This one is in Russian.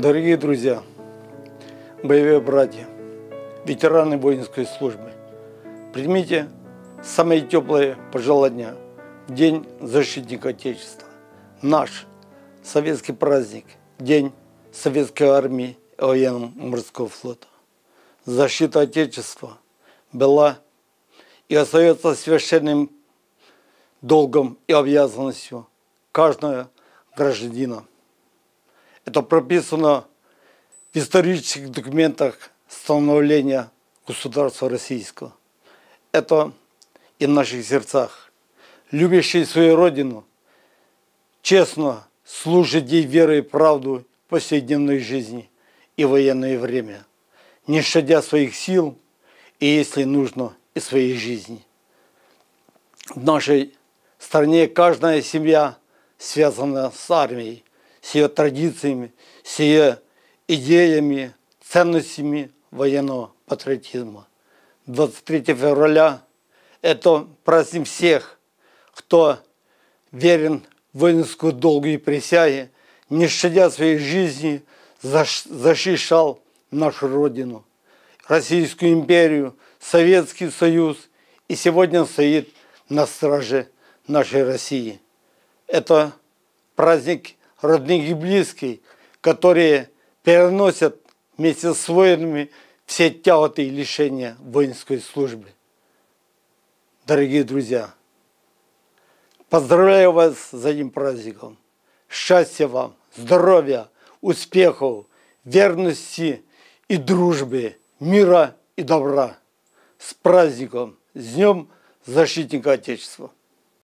Дорогие друзья, боевые братья, ветераны воинской службы, примите самые теплые пожелания в День защитника Отечества. Наш советский праздник, День Советской Армии и Военно-Морского флота. Защита Отечества была и остается священным долгом и обязанностью каждого гражданина. Это прописано в исторических документах становления государства российского. Это и в наших сердцах. Любящий свою родину, честно служит ей верой и правду в повседневной жизни и военное время, не щадя своих сил и, если нужно, и своей жизни. В нашей стране каждая семья связана с армией, с ее традициями, с ее идеями, ценностями военного патриотизма. 23 февраля – это праздник всех, кто верен воинскую и присяге, не щадя своей жизни, защищал нашу Родину, Российскую империю, Советский Союз и сегодня стоит на страже нашей России. Это праздник – родных и близких, которые переносят вместе с воинами все тяготы и лишения воинской службы. Дорогие друзья, поздравляю вас с этим праздником. Счастья вам, здоровья, успехов, верности и дружбы, мира и добра. С праздником, с Днем Защитника Отечества!